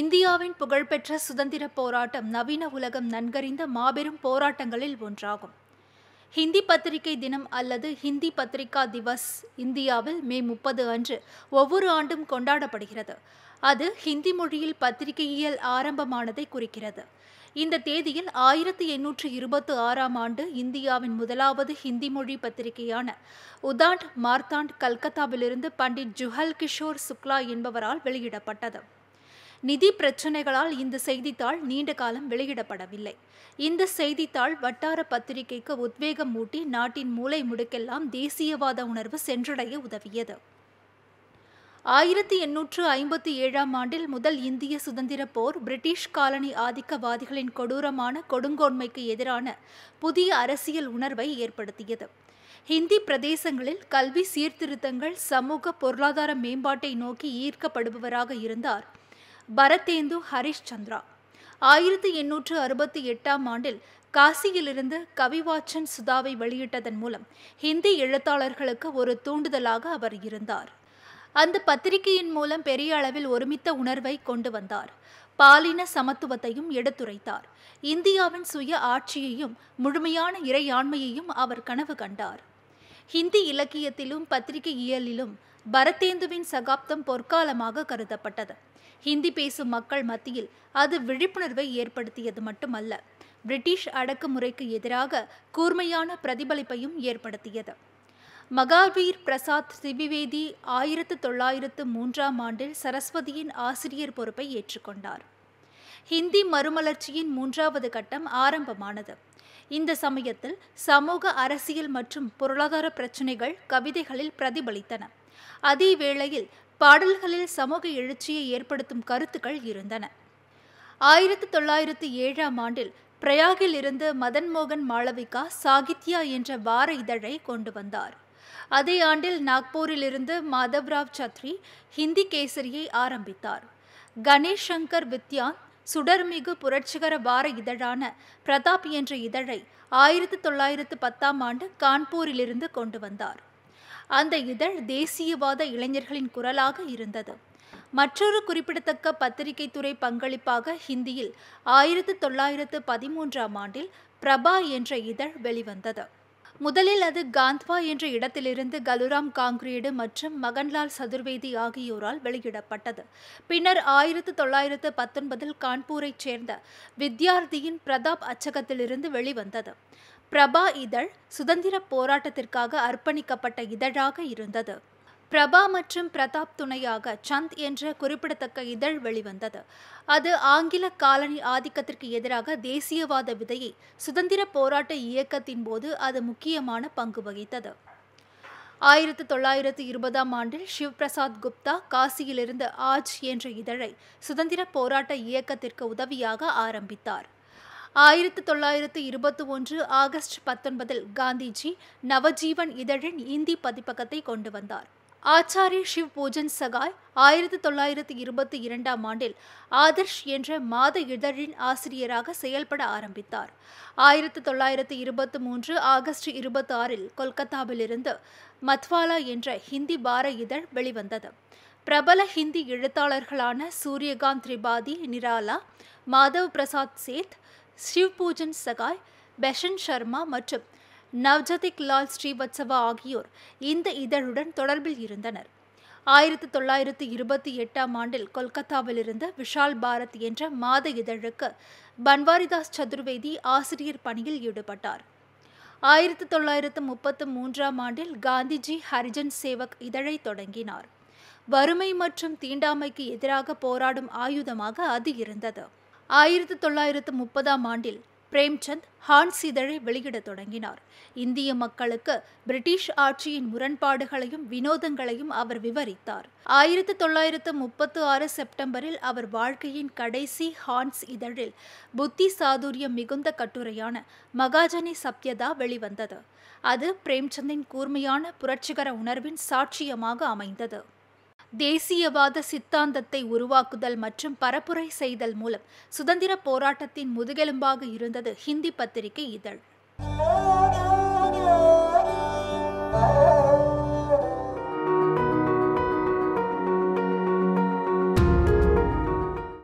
இந்தியாவின் புகழ்பெற்ற சுதந்திர போராட்டம் நவீன உலகம் நன்கறிந்த மாபெரும் போராட்டங்களில் ஒன்றாகும் ஹிந்தி பத்திரிகை தினம் அல்லது ஹிந்தி பத்திரிகா திவஸ் இந்தியாவில் மே முப்பது அன்று ஒவ்வொரு ஆண்டும் கொண்டாடப்படுகிறது அது ஹிந்தி மொழியில் பத்திரிகையியல் ஆரம்பமானதை குறிக்கிறது இந்த தேதியில் ஆயிரத்தி எண்ணூற்று இருபத்தி ஆறாம் ஆண்டு இந்தியாவின் முதலாவது ஹிந்தி மொழி பத்திரிகையான உதாண்ட் மார்த்தாண்ட் கல்கத்தாவிலிருந்து பண்டிட் ஜுஹல் கிஷோர் சுக்லா என்பவரால் வெளியிடப்பட்டது நிதி பிரச்சினைகளால் இந்த செய்தித்தாள் நீண்ட காலம் வெளியிடப்படவில்லை இந்த செய்தித்தாள் வட்டார பத்திரிகைக்கு உத்வேகம் மூட்டி நாட்டின் மூளை முடுக்கெல்லாம் தேசியவாத உணர்வு சென்றடைய உதவியது ஆயிரத்தி எண்ணூற்று ஐம்பத்தி ஏழாம் ஆண்டில் முதல் இந்திய சுதந்திர போர் பிரிட்டிஷ் காலனி ஆதிக்கவாதிகளின் கொடூரமான கொடுங்கோன்மைக்கு எதிரான புதிய அரசியல் உணர்வை ஏற்படுத்தியது ஹிந்தி பிரதேசங்களில் கல்வி சீர்திருத்தங்கள் சமூக பொருளாதார மேம்பாட்டை நோக்கி ஈர்க்கப்படுபவராக இருந்தார் பரதேந்து ஹரிஷ் சந்திரா ஆயிரத்தி எண்ணூற்று அறுபத்தி எட்டாம் ஆண்டில் காசியிலிருந்து கவிவாச்சன் சுதாவை வெளியிட்டதன் மூலம் ஹிந்தி எழுத்தாளர்களுக்கு ஒரு தூண்டுதலாக அவர் இருந்தார் அந்த பத்திரிகையின் மூலம் பெரிய அளவில் ஒருமித்த உணர்வை கொண்டு வந்தார் பாலின சமத்துவத்தையும் எடுத்துரைத்தார் இந்தியாவின் சுய ஆட்சியையும் முழுமையான இறையாண்மையையும் அவர் கனவு கண்டார் ஹிந்தி இலக்கியத்திலும் பத்திரிகை இயலிலும் பரதேந்துவின் சகாப்தம் பொற்காலமாக கருதப்பட்டது ஹிந்தி பேசும் மக்கள் மத்தியில் அது விழிப்புணர்வை ஏற்படுத்தியது மட்டுமல்ல பிரிட்டிஷ் அடக்குமுறைக்கு எதிராக கூர்மையான பிரதிபலிப்பையும் ஏற்படுத்தியது மகாவீர் பிரசாத் திவிவேதி ஆயிரத்து தொள்ளாயிரத்து மூன்றாம் ஆண்டில் சரஸ்வதியின் ஆசிரியர் பொறுப்பை ஏற்றுக்கொண்டார் ஹிந்தி மறுமலர்ச்சியின் மூன்றாவது கட்டம் ஆரம்பமானது இந்த சமயத்தில் சமூக அரசியல் மற்றும் பொருளாதார பிரச்சினைகள் கவிதைகளில் பிரதிபலித்தன அதே வேளையில் பாடல்களில் சமூக எழுச்சியை ஏற்படுத்தும் கருத்துக்கள் இருந்தன ஆயிரத்தி தொள்ளாயிரத்தி ஏழாம் ஆண்டில் பிரயாகில் இருந்து மதன் மோகன் மாளவிகா சாகித்யா என்ற வார இதழை கொண்டு வந்தார் அதே ஆண்டில் நாக்பூரிலிருந்து மாதவ்ராவ் சத்ரி ஹிந்தி கேசரியை ஆரம்பித்தார் கணேஷ் சங்கர் வித்யான் சுடர்மிகு புரட்சிகர வார இதழான பிரதாப் என்ற இதழை ஆயிரத்தி தொள்ளாயிரத்து பத்தாம் ஆண்டு கான்பூரிலிருந்து கொண்டு வந்தார் அந்த இதழ் தேசியவாத இளைஞர்களின் குரலாக இருந்தது மற்றொரு குறிப்பிடத்தக்க பத்திரிகை துறை பங்களிப்பாக ஹிந்தியில் ஆயிரத்து தொள்ளாயிரத்து பதிமூன்றாம் ஆண்டில் பிரபா என்ற இதழ் வெளிவந்தது முதலில் அது காந்த்வா என்ற இடத்திலிருந்து கலுராம் காங்கிரேடு மற்றும் மகன்லால் சதுர்வேதி ஆகியோரால் வெளியிடப்பட்டது பின்னர் ஆயிரத்து தொள்ளாயிரத்து பத்தொன்பதில் கான்பூரைச் சேர்ந்த வித்யார்த்தியின் பிரதாப் அச்சகத்திலிருந்து வெளிவந்தது பிரபா இதழ் சுதந்திர போராட்டத்திற்காக அர்ப்பணிக்கப்பட்ட இதழாக இருந்தது பிரபா மற்றும் பிரதாப் துணையாக சந்த் என்ற குறிப்பிடத்தக்க இதழ் வெளிவந்தது அது ஆங்கில காலனி ஆதிக்கத்திற்கு எதிராக தேசியவாத விதையை சுதந்திர போராட்ட இயக்கத்தின் போது அது முக்கியமான பங்கு வகித்தது ஆயிரத்தி தொள்ளாயிரத்தி இருபதாம் ஆண்டில் பிரசாத் குப்தா காசியிலிருந்து ஆஜ் என்ற இதழை சுதந்திர போராட்ட இயக்கத்திற்கு உதவியாக ஆரம்பித்தார் ஆயிரத்தி தொள்ளாயிரத்தி இருபத்தி ஒன்று ஆகஸ்ட் பத்தொன்பதில் காந்திஜி நவஜீவன் இதழின் இந்தி பதிப்பகத்தை கொண்டு வந்தார் ஆச்சாரிய ஷிவ் பூஜன் சகாய் ஆயிரத்தி தொள்ளாயிரத்தி இருபத்தி இரண்டாம் ஆண்டில் ஆதர்ஷ் என்ற மாத இதழின் ஆசிரியராக செயல்பட ஆரம்பித்தார் ஆயிரத்தி தொள்ளாயிரத்தி இருபத்தி மூன்று ஆகஸ்ட் இருபத்தி ஆறில் கொல்கத்தாவிலிருந்து மத்வாலா என்ற ஹிந்தி பார இதழ் வெளிவந்தது பிரபல ஹிந்தி எழுத்தாளர்களான சூரியகாந்த் திரிபாதி நிராலா மாதவ் பிரசாத் சேத் சிவ்பூஜன் சகாய் பெஷன் சர்மா மற்றும் நவ்ஜதிக் லால் ஸ்ரீவத்சவா ஆகியோர் இந்த இதழுடன் தொடர்பில் இருந்தனர் ஆயிரத்தி தொள்ளாயிரத்தி இருபத்தி எட்டாம் ஆண்டில் கொல்கத்தாவில் இருந்த விஷால் பாரத் என்ற மாத இதழுக்கு பன்வாரிதாஸ் சதுர்வேதி ஆசிரியர் பணியில் ஈடுபட்டார் ஆயிரத்தி தொள்ளாயிரத்து முப்பத்து மூன்றாம் ஆண்டில் காந்திஜி ஹரிஜன் சேவக் இதழை தொடங்கினார் வறுமை மற்றும் தீண்டாமைக்கு எதிராக போராடும் ஆயுதமாக அது இருந்தது ஆயிரத்தி தொள்ளாயிரத்து முப்பதாம் ஆண்டில் பிரேம்சந்த் ஹான்ஸ் இதழை வெளியிடத் தொடங்கினார் இந்திய மக்களுக்கு பிரிட்டிஷ் ஆட்சியின் முரண்பாடுகளையும் வினோதங்களையும் அவர் விவரித்தார் ஆயிரத்தி தொள்ளாயிரத்து முப்பத்து ஆறு செப்டம்பரில் அவர் வாழ்க்கையின் கடைசி ஹான்ஸ் இதழில் புத்தி சாதுரியம் மிகுந்த கட்டுரையான மகாஜனி சத்யதா வெளிவந்தது அது பிரேம்சந்தின் கூர்மையான புரட்சிகர உணர்வின் சாட்சியமாக அமைந்தது தேசியவாத சித்தாந்தத்தை உருவாக்குதல் மற்றும் பரப்புரை செய்தல் மூலம் சுதந்திர போராட்டத்தின் முதுகெலும்பாக இருந்தது ஹிந்தி பத்திரிகை இதழ்